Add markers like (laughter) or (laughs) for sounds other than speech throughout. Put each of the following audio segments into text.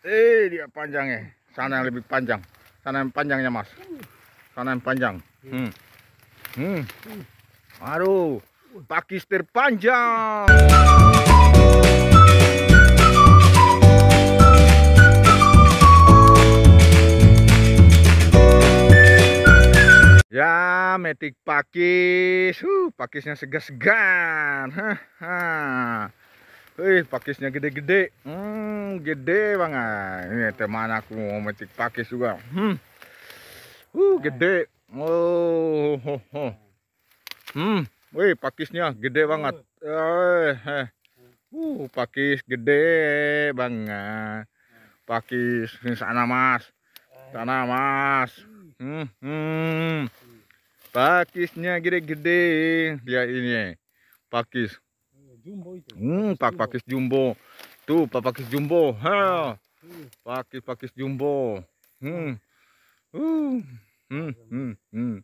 Eh, dia panjangnya. Eh. Sana yang lebih panjang. Sana yang panjangnya, Mas. Sana yang panjang. Hmm. Hmm. Aduh, pakis terpanjang. Ya, metik pakis. Uh, pakisnya segar-segar. Wih, eh, pakisnya gede-gede. Hmm, gede banget. Ini teman aku mau metik pakis juga. Hmm. Uh, gede. Oh. Ho, ho. Hmm, wih, pakisnya gede banget. Eh, eh. Uh, pakis gede banget. Pakis di sana, Mas. Sana, Mas. Hmm, hmm. Pakisnya gede-gede. Dia ini. Pakis jumbo itu. Hmm, pak pakis jumbo. Tuh, pak pakis jumbo. Ha. Ah, hmm. Pakis pakis jumbo. Hmm. Ah. Uh. Hmm, hmm, hmm.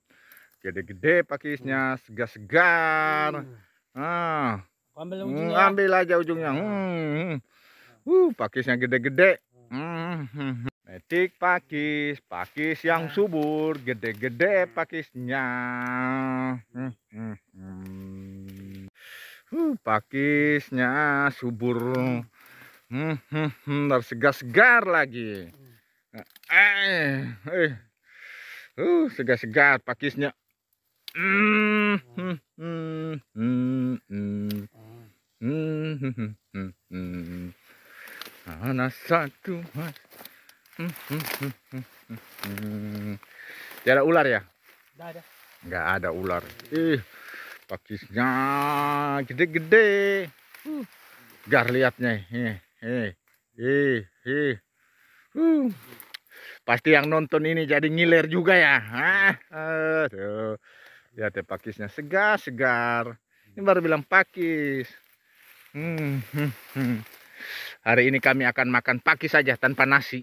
Gede-gede pakisnya, hmm. segar-segar. Hmm. Ah. Ambil ujungnya. ambil aja ujungnya. Ah. Hmm. Uh, pakisnya gede-gede. Hmm. Metik pakis, pakis yang subur, gede-gede pakisnya. hmm, hmm. Uh, pakisnya subur. Hmm, hmm, hmm segar-segar lagi. Hmm. Eh, eh, eh. Uh, segar-segar pakisnya. Hmm, hmm, hmm, hmm, hmm. Hmm, hmm, hmm, hmm. hmm. satu. Hmm, hmm, hmm, hmm, hmm. Tidak ada ular ya? Tidak ada. Tidak ada ular. Ih pakisnya gede-gede uh, gar lihatnya eh eh eh, eh. Uh. pasti yang nonton ini jadi ngiler juga ya ah, aduh. lihat ya pakisnya segar segar ini baru bilang pakis hmm, hmm, hmm. hari ini kami akan makan pakis saja tanpa nasi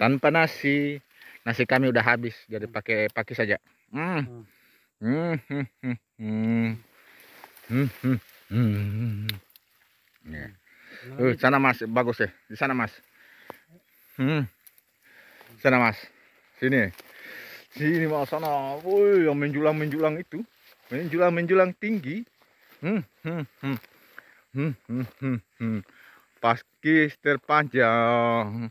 tanpa nasi nasi kami udah habis jadi pakai pakis saja hmm. Yeah. Hmm. Uh, sana mas, bagus ya. Di sana mas. Hmm. Sana mas. Sini. Sini mas sana. Woi, yang menjulang-menjulang itu. Menjulang-menjulang tinggi. Hmm, hmm, hmm. Hmm, hmm, hmm, hmm. terpanjang.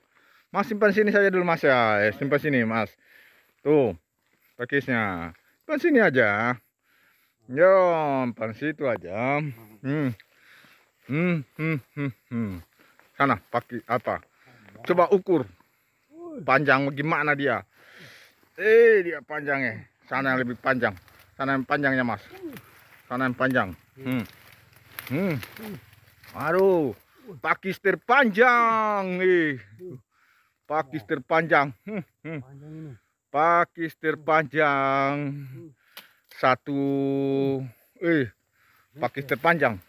Mas simpan sini saja dulu mas ya. Eh, simpan sini mas. Tuh. Pakisnya. Pan sini aja. Yo, ya pan situ aja. Hmm. Hmm, hmm, hmm, hmm. Sana pakai apa? Coba ukur. Panjang gimana dia? Eh, dia panjangnya. Sana yang lebih panjang. Sana yang panjangnya, Mas. Sana yang panjang. Hmm. Hmm. Aduh, pakis terpanjang, ih. Pakis terpanjang. Hmm, hmm. Pakis terpanjang hmm. hmm. satu hmm. eh pakis terpanjang.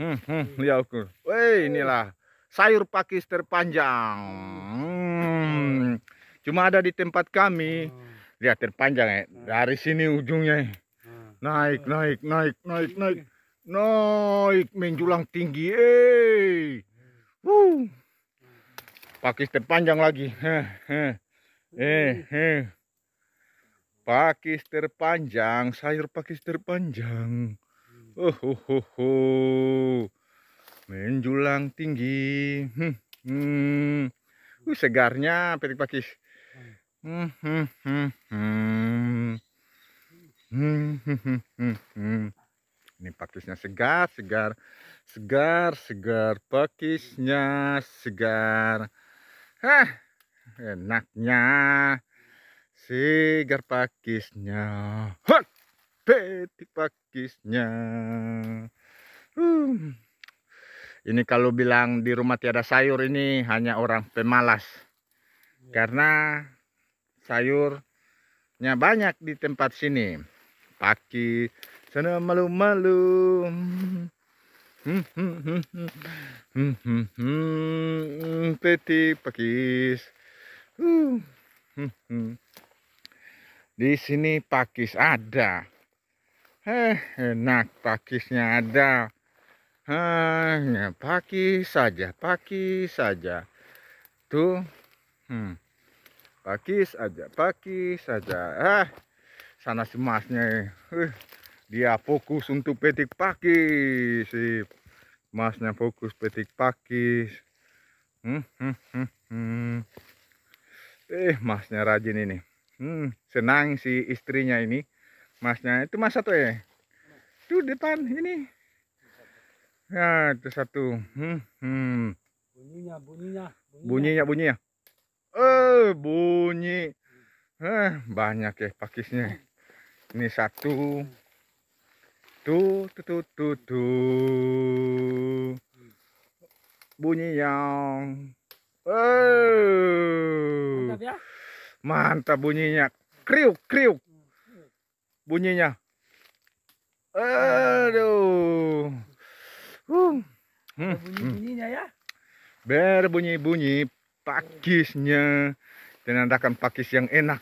hmm, hmm, lihat ya ukur eh oh. inilah sayur pakis terpanjang. panjang hmm, cuma ada di tempat kami oh. lihat terpanjang, panjang ya dari sini ujungnya naik naik naik naik naik naik menjulang tinggi eh Wuh. pakis terpanjang lagi heh, heh. Eh, eh. Pakis terpanjang, sayur pakis terpanjang. Hmm. Oh, ho, ho, ho. Menjulang tinggi. Hmm. hmm. Uh, segarnya petik pakis. Hmm, hmm, hmm, hmm, hmm. Hmm, hmm, hmm, hmm. Ini pakisnya segar, segar, segar, segar. Pakisnya segar. Hah enaknya sigar pakisnya hot peti pakisnya hmm. ini kalau bilang di rumah tiada sayur ini hanya orang pemalas ya. karena sayurnya banyak di tempat sini paki sana malu-malu Hmm, hmm, hmm, hmm, hmm, hmm, hmm, hmm, Hmm. Hmm, hmm. Di sini pakis ada. Eh, enak pakisnya ada. Hanya pakis saja, pakis saja. Tuh. Hmm. Pakis aja, pakis saja. Ah, eh, sana si masnya. Uh, dia fokus untuk petik pakis. Si masnya fokus petik pakis. Hmm, hmm, hmm, hmm. Eh, masnya rajin ini. Hmm, senang si istrinya ini. Masnya itu mas satu ya. Tuh depan ini. Ya, itu satu. Hmm, hmm. Bunyinya, bunyinya, bunyinya. Bunyinya, bunyinya. Eh, bunyi. Eh, banyak ya pakisnya. Ini satu. Tu, tu, tu, tu. tuh. Bunyi yang Oh. Mantap ya? Mantap bunyinya. Kriuk, kriuk. Bunyinya. Aduh. Um. Hmm. Bunyi-bunyinya hmm. ya. Berbunyi-bunyi pakisnya. Menandakan pakis yang enak.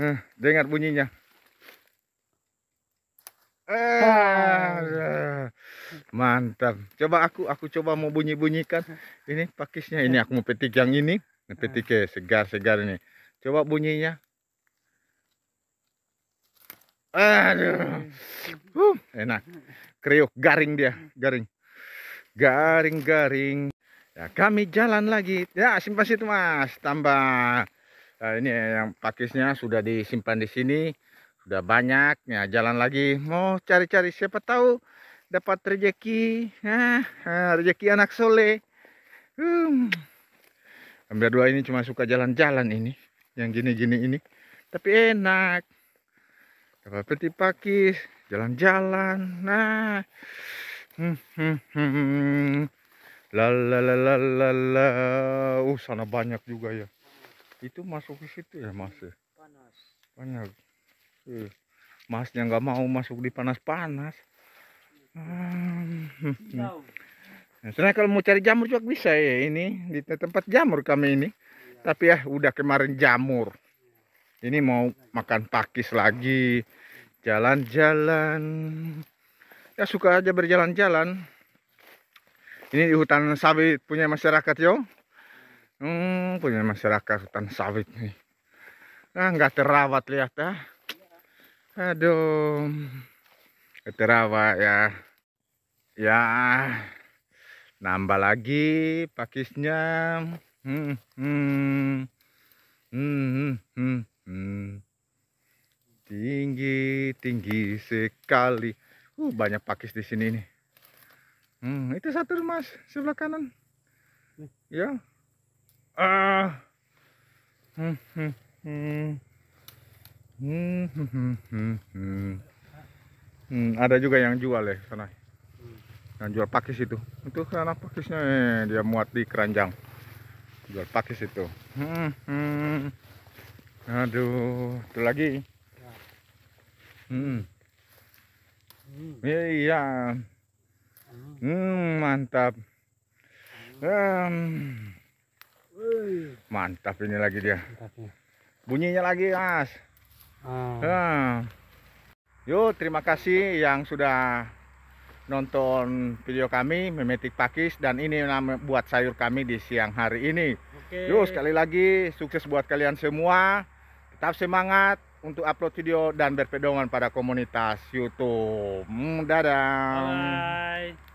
Hmm. Dengar bunyinya. Eh mantap coba aku aku coba mau bunyi bunyikan (laughs) ini pakisnya ini aku mau petik yang ini petik ya eh, segar segar ini coba bunyinya aduh uh, enak kriuk garing dia garing garing garing ya kami jalan lagi ya simpan situ mas tambah nah, ini yang pakisnya sudah disimpan di sini sudah banyak ya jalan lagi mau cari-cari siapa tahu dapat rejeki nah, rejeki anak soleh hmm. hampir dua ini cuma suka jalan-jalan ini yang gini-gini ini tapi enak dapat peti pakis jalan-jalan nah hmm, hmm, hmm. hmm. uh sana banyak juga ya itu masuk ke situ ya mas ya? panas banyak uh, masnya nggak mau masuk di panas-panas Hmm. Nah, sebenarnya kalau mau cari jamur juga bisa ya ini di tempat jamur kami ini. Tapi ya udah kemarin jamur. Ini mau makan pakis lagi, jalan-jalan. Ya suka aja berjalan-jalan. Ini di hutan sawit punya masyarakat yo. Hmm, punya masyarakat hutan sawit nih. Nah, nggak terawat lihat ya. Aduh terawa ya ya nambah lagi pakisnya hmm, hmm, hmm, hmm, hmm. tinggi tinggi sekali uh banyak pakis di sini nih hmm, itu satu mas sebelah kanan nih. ya ah uh. hmm, hmm, hmm. Hmm, hmm, hmm, hmm. hmm. Hmm, ada juga yang jual ya sana. Yang jual pakis itu. Itu karena pakisnya eh, dia muat di keranjang. Jual pakis itu. Hmm, hmm. Aduh, itu lagi. Hmm. hmm. Iya, iya. Hmm, hmm mantap. Hmm. Mantap ini lagi dia. Ya. Bunyinya lagi, Mas. Ah. Hmm. Yo, terima kasih yang sudah nonton video kami memetik pakis dan ini buat sayur kami di siang hari ini. Oke. Yo, sekali lagi sukses buat kalian semua. Tetap semangat untuk upload video dan berpedoman pada komunitas YouTube. Dadang. Hmm, dadah. -bye.